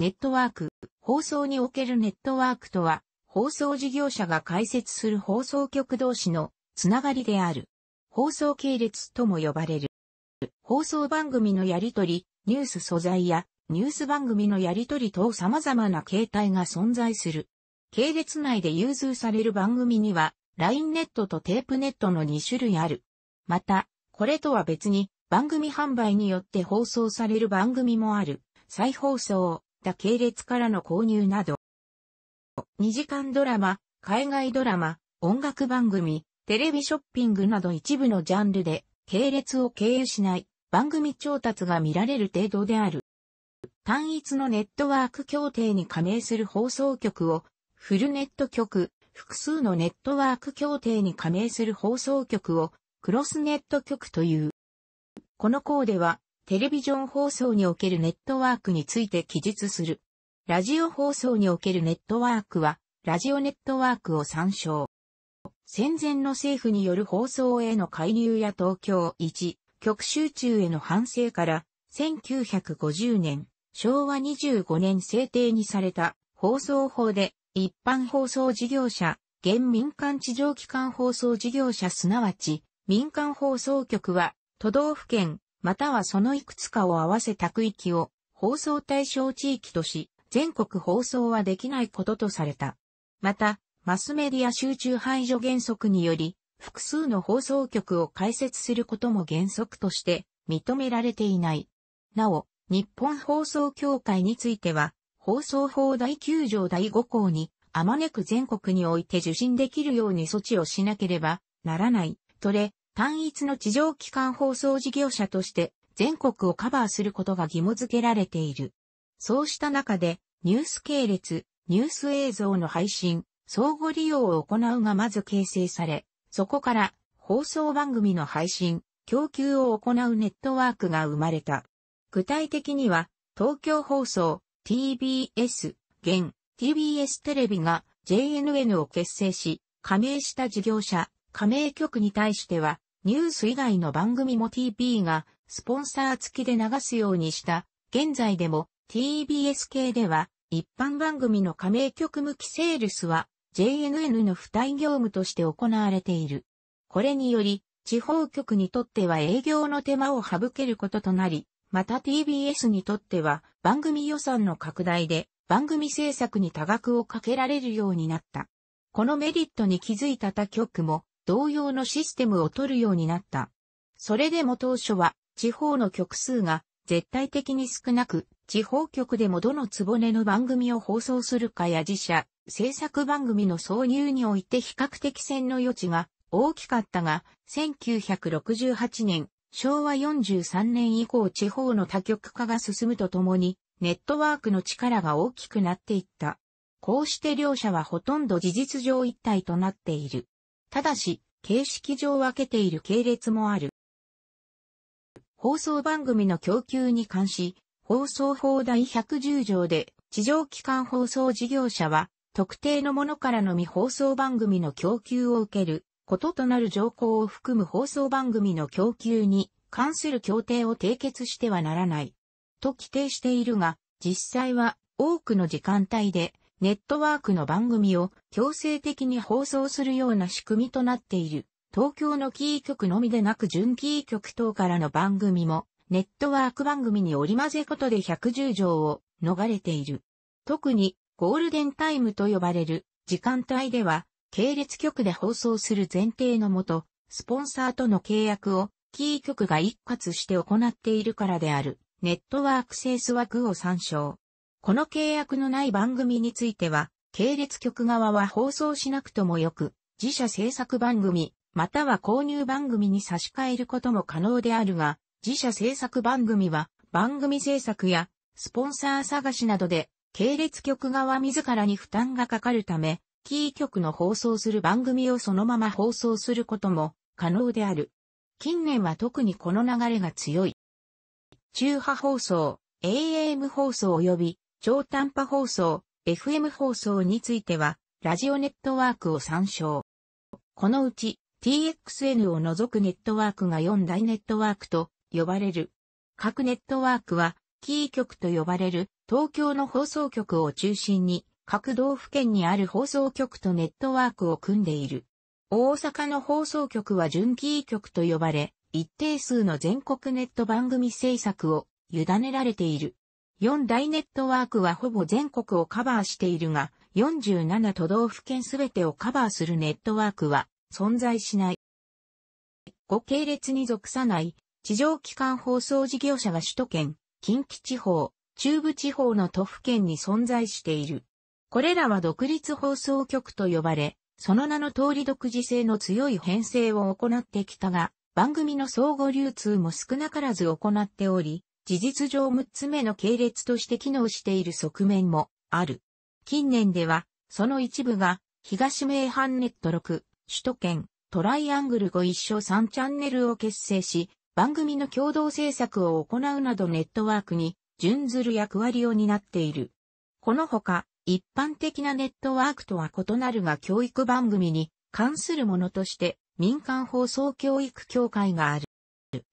ネットワーク、放送におけるネットワークとは、放送事業者が開設する放送局同士のつながりである。放送系列とも呼ばれる。放送番組のやり取り、ニュース素材やニュース番組のやり取り等様々な形態が存在する。系列内で融通される番組には、ラインネットとテープネットの2種類ある。また、これとは別に、番組販売によって放送される番組もある。再放送、った系列からの購入など、2時間ドラマ、海外ドラマ、音楽番組、テレビショッピングなど一部のジャンルで、系列を経由しない番組調達が見られる程度である。単一のネットワーク協定に加盟する放送局を、フルネット局、複数のネットワーク協定に加盟する放送局を、クロスネット局という。この項では、テレビジョン放送におけるネットワークについて記述する。ラジオ放送におけるネットワークは、ラジオネットワークを参照。戦前の政府による放送への介入や東京一極集中への反省から、1950年、昭和25年制定にされた放送法で、一般放送事業者、現民間地上機関放送事業者すなわち、民間放送局は、都道府県、またはそのいくつかを合わせた区域を放送対象地域とし、全国放送はできないこととされた。また、マスメディア集中排除原則により、複数の放送局を開設することも原則として認められていない。なお、日本放送協会については、放送法第9条第5項に、あまねく全国において受信できるように措置をしなければならない、とれ、単一の地上機関放送事業者として全国をカバーすることが義務付けられている。そうした中で、ニュース系列、ニュース映像の配信、相互利用を行うがまず形成され、そこから放送番組の配信、供給を行うネットワークが生まれた。具体的には、東京放送、TBS、現、TBS テレビが JNN を結成し、加盟した事業者、加盟局に対しては、ニュース以外の番組も TP がスポンサー付きで流すようにした。現在でも TBS 系では一般番組の加盟局向きセールスは JNN の付帯業務として行われている。これにより地方局にとっては営業の手間を省けることとなり、また TBS にとっては番組予算の拡大で番組制作に多額をかけられるようになった。このメリットに気づいた他局も同様のシステムを取るようになった。それでも当初は地方の局数が絶対的に少なく、地方局でもどのつぼねの番組を放送するかや自社、制作番組の挿入において比較的線の余地が大きかったが、1968年、昭和43年以降地方の多極化が進むとともに、ネットワークの力が大きくなっていった。こうして両者はほとんど事実上一体となっている。ただし、形式上分けている系列もある。放送番組の供給に関し、放送法第110条で、地上機関放送事業者は、特定のものからのみ放送番組の供給を受けることとなる条項を含む放送番組の供給に関する協定を締結してはならないと規定しているが、実際は多くの時間帯でネットワークの番組を強制的に放送するような仕組みとなっている。東京のキー局のみでなく準キー局等からの番組もネットワーク番組に織り混ぜことで110条を逃れている。特にゴールデンタイムと呼ばれる時間帯では系列局で放送する前提のもと、スポンサーとの契約をキー局が一括して行っているからである。ネットワークセース枠を参照。この契約のない番組については、系列局側は放送しなくともよく、自社制作番組、または購入番組に差し替えることも可能であるが、自社制作番組は、番組制作や、スポンサー探しなどで、系列局側自らに負担がかかるため、キー局の放送する番組をそのまま放送することも可能である。近年は特にこの流れが強い。中波放送、AM 放送及び超短波放送、FM 放送については、ラジオネットワークを参照。このうち、TXN を除くネットワークが4大ネットワークと呼ばれる。各ネットワークは、キー局と呼ばれる東京の放送局を中心に、各道府県にある放送局とネットワークを組んでいる。大阪の放送局は準キー局と呼ばれ、一定数の全国ネット番組制作を委ねられている。4大ネットワークはほぼ全国をカバーしているが、47都道府県すべてをカバーするネットワークは存在しない。5系列に属さない地上機関放送事業者は首都圏、近畿地方、中部地方の都府県に存在している。これらは独立放送局と呼ばれ、その名の通り独自性の強い編成を行ってきたが、番組の相互流通も少なからず行っており、事実上6つ目の系列として機能している側面もある。近年では、その一部が、東名阪ネット6、首都圏、トライアングル5一緒3チャンネルを結成し、番組の共同制作を行うなどネットワークに準ずる役割を担っている。このほか、一般的なネットワークとは異なるが教育番組に関するものとして民間放送教育協会がある。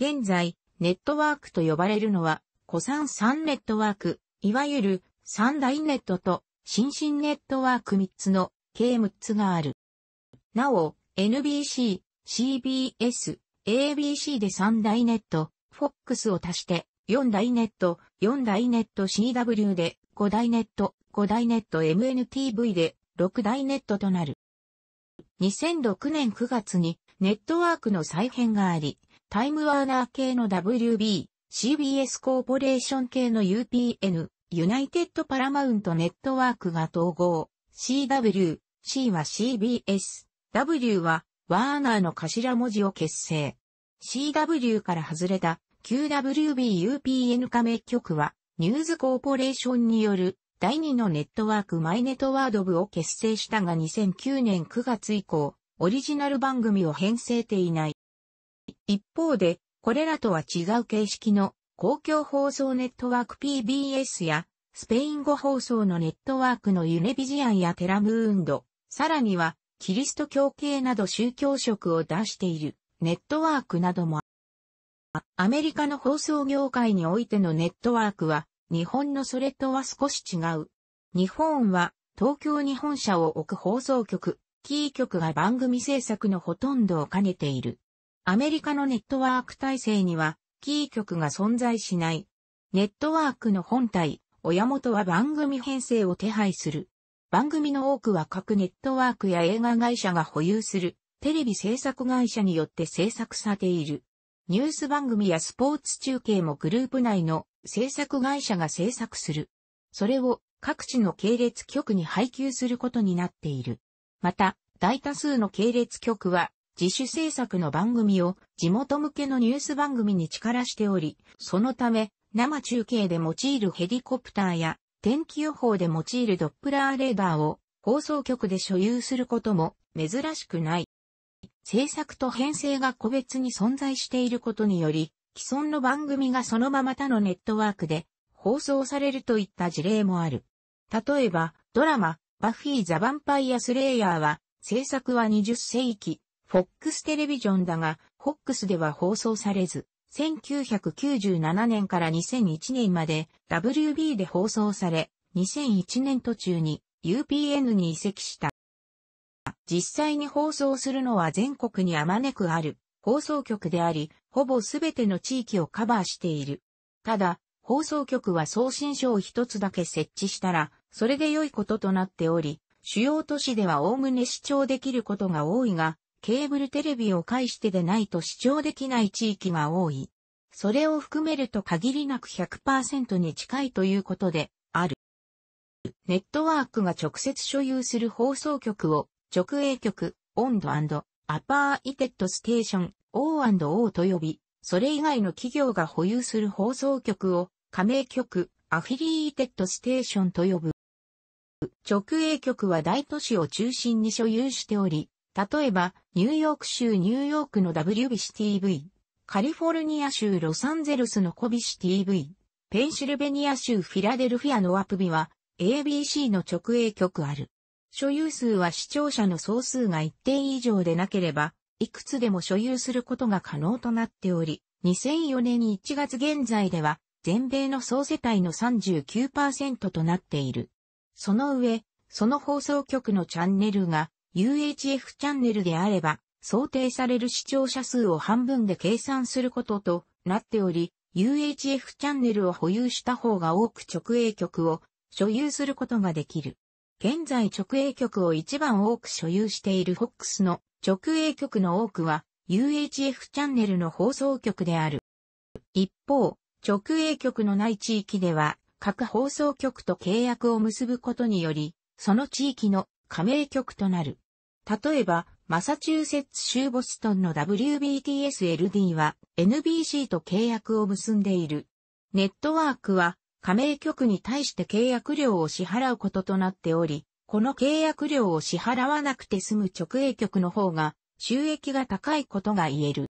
現在、ネットワークと呼ばれるのは、古参3ネットワーク、いわゆる三大ネットと新進ネットワーク3つの計6つがある。なお、NBC、CBS、ABC で三大ネット、FOX を足して4大ネット、4大ネット CW で5大ネット、5大ネット MNTV で6大ネットとなる。2006年9月にネットワークの再編があり、タイムワーナー系の WB、CBS コーポレーション系の UPN、ユナイテッドパラマウントネットワークが統合、CW、C は CBS、W はワーナーの頭文字を結成。CW から外れた QWBUPN 加盟局はニューズコーポレーションによる第2のネットワークマイネットワード部を結成したが2009年9月以降、オリジナル番組を編成ていない。一方で、これらとは違う形式の公共放送ネットワーク PBS やスペイン語放送のネットワークのユネビジアンやテラムーンド、さらにはキリスト教系など宗教色を出しているネットワークなどもアメリカの放送業界においてのネットワークは日本のそれとは少し違う。日本は東京に本社を置く放送局、キー局が番組制作のほとんどを兼ねている。アメリカのネットワーク体制には、キー局が存在しない。ネットワークの本体、親元は番組編成を手配する。番組の多くは各ネットワークや映画会社が保有するテレビ制作会社によって制作されている。ニュース番組やスポーツ中継もグループ内の制作会社が制作する。それを各地の系列局に配給することになっている。また、大多数の系列局は自主制作の番組を地元向けのニュース番組に力しており、そのため生中継で用いるヘリコプターや天気予報で用いるドップラーレーダーを放送局で所有することも珍しくない。制作と編成が個別に存在していることにより、既存の番組がそのまま他のネットワークで放送されるといった事例もある。例えば、ドラマ、バフィー・ザ・ヴァンパイア・スレイヤーは、制作は20世紀、ックステレビジョンだが、FOX では放送されず、1997年から2001年まで WB で放送され、2001年途中に UPN に移籍した。実際に放送するのは全国にあまねくある放送局であり、ほぼすべての地域をカバーしている。ただ、放送局は送信書を一つだけ設置したら、それで良いこととなっており、主要都市では概ね視聴できることが多いが、ケーブルテレビを介してでないと視聴できない地域が多い。それを含めると限りなく100%に近いということである。ネットワークが直接所有する放送局を直営局、オンドアパーイテッドステーション O&O と呼び、それ以外の企業が保有する放送局を加盟局、アフィリーテッドステーションと呼ぶ。直営局は大都市を中心に所有しており、例えば、ニューヨーク州ニューヨークの WBCTV、カリフォルニア州ロサンゼルスのコビシ TV、ペンシルベニア州フィラデルフィアのワプビは ABC の直営局ある。所有数は視聴者の総数が一定以上でなければ、いくつでも所有することが可能となっており、2004年1月現在では、全米の総世帯の39%となっている。その上、その放送局のチャンネルが UHF チャンネルであれば、想定される視聴者数を半分で計算することとなっており、UHF チャンネルを保有した方が多く直営局を所有することができる。現在直営局を一番多く所有している FOX の直営局の多くは UHF チャンネルの放送局である。一方、直営局のない地域では各放送局と契約を結ぶことにより、その地域の加盟局となる。例えば、マサチューセッツ州ボストンの WBTSLD は NBC と契約を結んでいる。ネットワークは加盟局に対して契約料を支払うこととなっており、この契約料を支払わなくて済む直営局の方が収益が高いことが言える。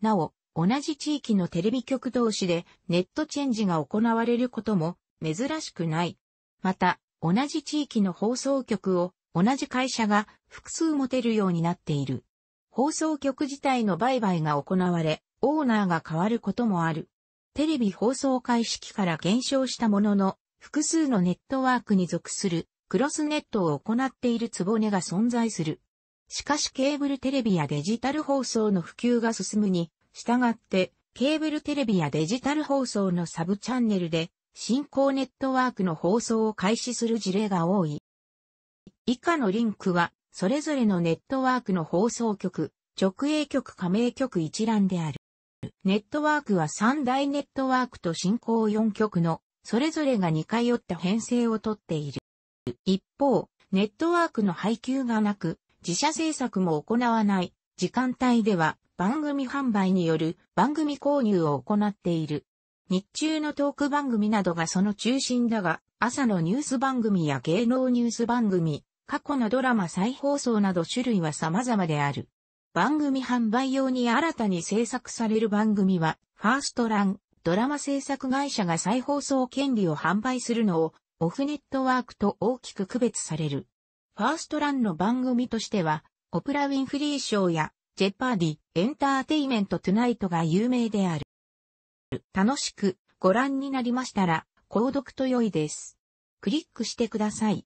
なお、同じ地域のテレビ局同士でネットチェンジが行われることも珍しくない。また、同じ地域の放送局を同じ会社が複数持てるようになっている。放送局自体の売買が行われ、オーナーが変わることもある。テレビ放送開始期から減少したものの、複数のネットワークに属するクロスネットを行っているツボネが存在する。しかしケーブルテレビやデジタル放送の普及が進むに、従ってケーブルテレビやデジタル放送のサブチャンネルで新興ネットワークの放送を開始する事例が多い。以下のリンクは、それぞれのネットワークの放送局、直営局加盟局一覧である。ネットワークは三大ネットワークと進行4局の、それぞれが似通った編成をとっている。一方、ネットワークの配給がなく、自社制作も行わない時間帯では番組販売による番組購入を行っている。日中のトーク番組などがその中心だが、朝のニュース番組や芸能ニュース番組、過去のドラマ再放送など種類は様々である。番組販売用に新たに制作される番組は、ファーストラン、ドラマ制作会社が再放送権利を販売するのを、オフネットワークと大きく区別される。ファーストランの番組としては、オプラ・ウィンフリーショーや、ジェパーディ、エンターテイメント・トゥナイトが有名である。楽しくご覧になりましたら、購読と良いです。クリックしてください。